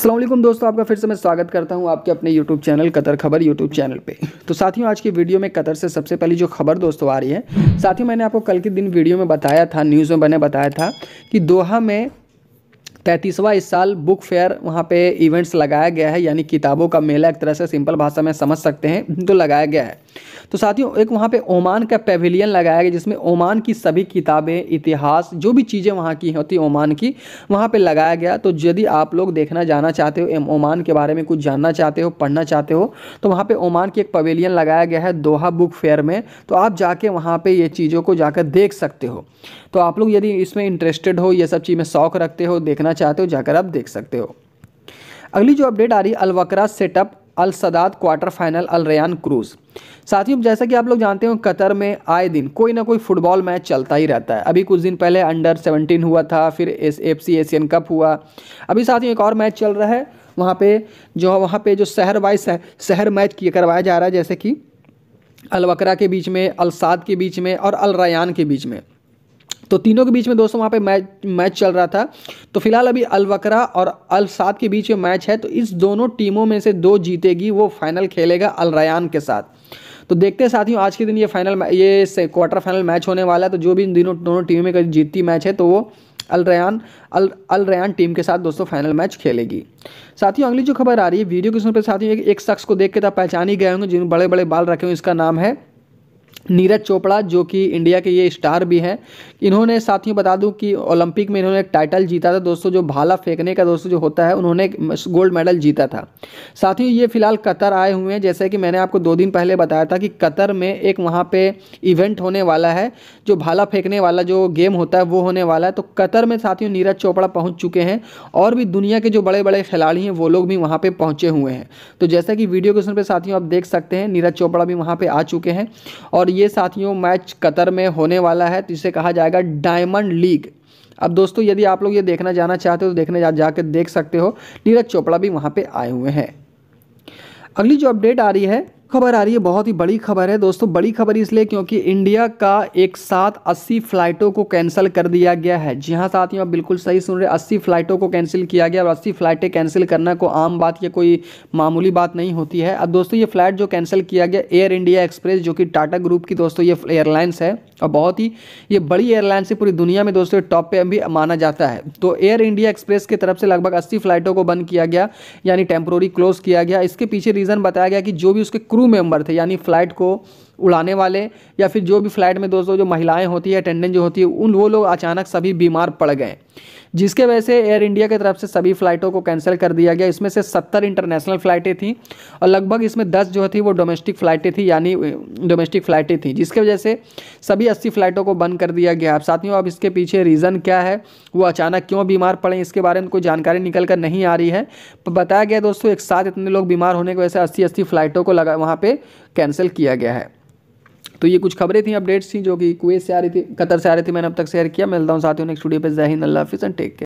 असलम दोस्तों आपका फिर से मैं स्वागत करता हूं आपके अपने YouTube channel Qatar Khabar YouTube channel पे तो साथियों आज की वीडियो में कतर से सबसे पहली जो खबर दोस्तों आ रही है साथियों मैंने आपको कल के दिन वीडियो में बताया था न्यूज़ में मैंने बताया था कि दोहा में तैंतीसवा इस साल बुक फेयर वहाँ पे इवेंट्स लगाया गया है यानी किताबों का मेला एक तरह से सिंपल भाषा में समझ सकते हैं तो लगाया गया है तो साथियों एक वहाँ पे ओमान का पेविलियन लगाया गया जिसमें ओमान की सभी किताबें इतिहास जो भी चीज़ें वहाँ की होती ओमान की वहाँ पे लगाया गया तो यदि आप लोग देखना जाना चाहते हो ओमान के बारे में कुछ जानना चाहते हो पढ़ना चाहते हो तो वहाँ पे ओमान की एक पवेलियन लगाया गया है दोहा बुक फेयर में तो आप जाके वहाँ पर ये चीज़ों को जाकर देख सकते हो तो आप लोग यदि इसमें इंटरेस्टेड हो ये सब चीज़ में शौक रखते हो देखना चाहते हो जाकर आप देख सकते हो अगली जो अपडेट आ रही है अलवकरा सेटअप अल सदात क्वार्टर फाइनल अल रयान क्रूज़ साथियों जैसा कि आप लोग जानते हो कतर में आए दिन कोई ना कोई फुटबॉल मैच चलता ही रहता है अभी कुछ दिन पहले अंडर 17 हुआ था फिर S F C Asian cup हुआ अभी साथियों एक और मैच चल रहा है वहाँ पे जो वहाँ पे जो शहर वाइज शहर, शहर मैच किया करवाया जा रहा है जैसे कि अलवकरा के बीच में अलसाद के बीच में और अलरयान के बीच में तो तीनों के बीच में दोस्तों वहाँ पे मैच मैच चल रहा था तो फिलहाल अभी अल और अल साद के बीच में मैच है तो इस दोनों टीमों में से दो जीतेगी वो फाइनल खेलेगा अल रयान के साथ तो देखते हैं साथियों आज के दिन ये फाइनल ये क्वार्टर फाइनल मैच होने वाला है तो जो भी इन दिनों दोनों टीमों में कभी जीतती मैच है तो वो Al Rayyan Al Al Rayyan team के साथ दोस्तों फाइनल मैच खेलेगी साथियों अगली जो खबर आ रही है वीडियो के सुन पर साथियों एक, शख्स को देख के तो पहचान ही गए होंगे जिन बड़े बड़े बाल रखे हुए इसका नाम है नीरज चोपड़ा जो कि इंडिया के ये स्टार भी हैं इन्होंने साथियों बता दूं कि ओलंपिक में इन्होंने एक टाइटल जीता था दोस्तों जो भाला फेंकने का दोस्तों जो होता है उन्होंने गोल्ड मेडल जीता था साथियों ये फिलहाल कतर आए हुए हैं जैसे कि मैंने आपको दो दिन पहले बताया था कि कतर में एक वहाँ पर इवेंट होने वाला है जो भाला फेंकने वाला जो गेम होता है वो होने वाला है तो कतर में साथियों नीरज चोपड़ा पहुँच चुके हैं और भी दुनिया के जो बड़े बड़े खिलाड़ी हैं वो लोग भी वहाँ पर पहुँचे हुए हैं तो जैसा कि वीडियो के पर साथियों आप देख सकते हैं नीरज चोपड़ा भी वहाँ पर आ चुके हैं और ये साथियों मैच कतर में होने वाला है तो इसे कहा जाएगा डायमंड लीग अब दोस्तों यदि आप लोग ये देखना जाना चाहते हो तो देखने जा जाकर देख सकते हो नीरज चोपड़ा भी वहाँ पर आए हुए हैं अगली जो अपडेट आ रही है खबर आ रही है बहुत ही बड़ी खबर है दोस्तों बड़ी खबर इसलिए क्योंकि इंडिया का एक साथ अस्सी फ्लाइटों को कैंसिल कर दिया गया है जी हाँ साथियों आप बिल्कुल सही सुन रहे अस्सी फ्लाइटों को कैंसिल किया गया और अस्सी फ्लाइटें कैंसिल करना को आम बात या कोई मामूली बात नहीं होती है अब दोस्तों ये फ्लाइट जो कैंसिल किया गया एयर इंडिया एक्सप्रेस जो कि टाटा ग्रुप की दोस्तों ये एयरलाइंस है और बहुत ही ये बड़ी एयरलाइंस है पूरी दुनिया में दोस्तों टॉप पे भी माना जाता है तो एयर इंडिया एक्सप्रेस की तरफ से लगभग अस्सी फ्लाइटों को बंद किया गया यानी टेम्प्रोरी क्लोज किया गया इसके पीछे रीज़न बताया गया कि जो भी उसके क्रू मेंबर थे यानी फ्लाइट को उड़ाने वाले या फिर जो भी फ्लाइट में दोस्तों जो महिलाएं होती है अटेंडेंट जो होती है उन वो लोग अचानक सभी बीमार पड़ गए जिसके वजह से एयर इंडिया की तरफ से सभी फ़्लाइटों को कैंसिल कर दिया गया इसमें से सत्तर इंटरनेशनल फ़्लाइटें थी और लगभग इसमें दस जो थी वो डोमेस्टिक फ़्लाइटें थी यानी डोमेस्टिक फ़्लाइटें थी जिसके वजह से सभी अस्सी फ़्लाइटों को बंद कर दिया गया अब साथियों अब इसके पीछे रीज़न क्या है वो अचानक क्यों बीमार पड़े इसके बारे में कोई जानकारी निकल कर नहीं आ रही है पर बताया गया दोस्तों एक साथ इतने लोग बीमार होने की वजह से अस्सी अस्सी फ़्लाइटों को लगा वहाँ पर कैंसिल किया गया है तो ये कुछ खबरें थी अपडेट्स थी जो कि कुवैत से आ रही थी कतर से आ रही थी मैंने अब तक शेयर किया मिलता हूँ साथियों नेक्स्ट वीडियो पर जय अल्लाह हाफिज़ एंड टेक केयर